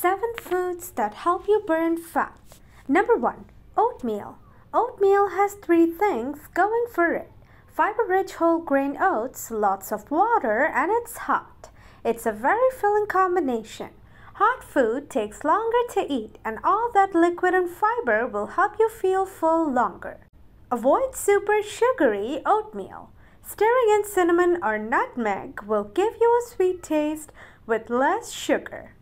7 foods that help you burn fat. Number 1. Oatmeal. Oatmeal has three things going for it. Fiber-rich whole grain oats, lots of water, and it's hot. It's a very filling combination. Hot food takes longer to eat and all that liquid and fiber will help you feel full longer. Avoid super sugary oatmeal. Stirring in cinnamon or nutmeg will give you a sweet taste with less sugar.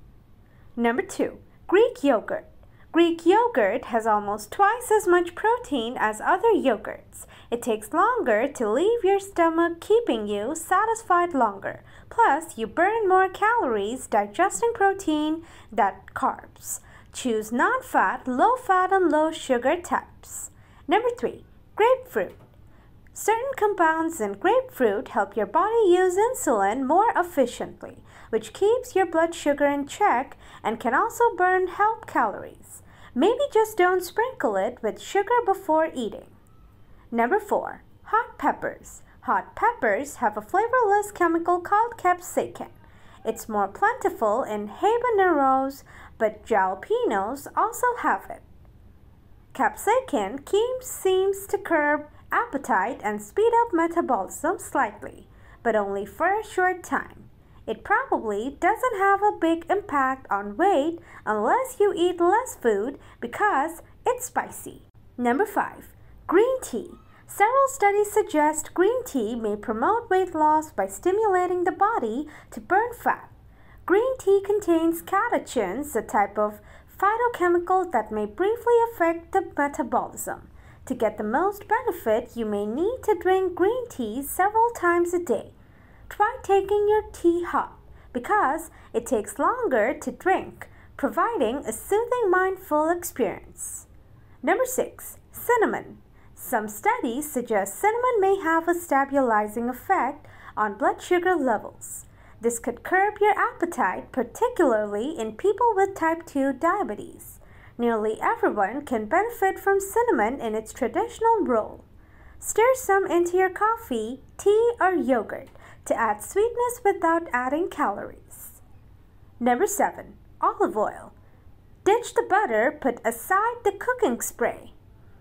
Number two, Greek yogurt. Greek yogurt has almost twice as much protein as other yogurts. It takes longer to leave your stomach, keeping you satisfied longer. Plus, you burn more calories digesting protein than carbs. Choose non fat, low fat, and low sugar types. Number three, grapefruit. Certain compounds in grapefruit help your body use insulin more efficiently, which keeps your blood sugar in check and can also burn help calories. Maybe just don't sprinkle it with sugar before eating. Number 4. Hot peppers. Hot peppers have a flavorless chemical called capsaicin. It's more plentiful in habaneros, but jalapenos also have it. Capsaicin seems to curb appetite and speed up metabolism slightly, but only for a short time. It probably doesn't have a big impact on weight unless you eat less food because it's spicy. Number 5. Green tea. Several studies suggest green tea may promote weight loss by stimulating the body to burn fat. Green tea contains catechins, a type of phytochemical that may briefly affect the metabolism. To get the most benefit, you may need to drink green tea several times a day. Try taking your tea hot because it takes longer to drink, providing a soothing mindful experience. Number 6. Cinnamon. Some studies suggest cinnamon may have a stabilizing effect on blood sugar levels. This could curb your appetite, particularly in people with type 2 diabetes. Nearly everyone can benefit from cinnamon in its traditional role. Stir some into your coffee, tea, or yogurt to add sweetness without adding calories. Number 7. Olive oil. Ditch the butter, put aside the cooking spray,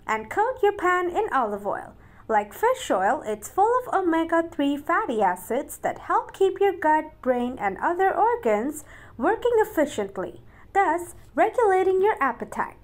and coat your pan in olive oil. Like fish oil, it's full of omega 3 fatty acids that help keep your gut, brain, and other organs working efficiently thus regulating your appetite.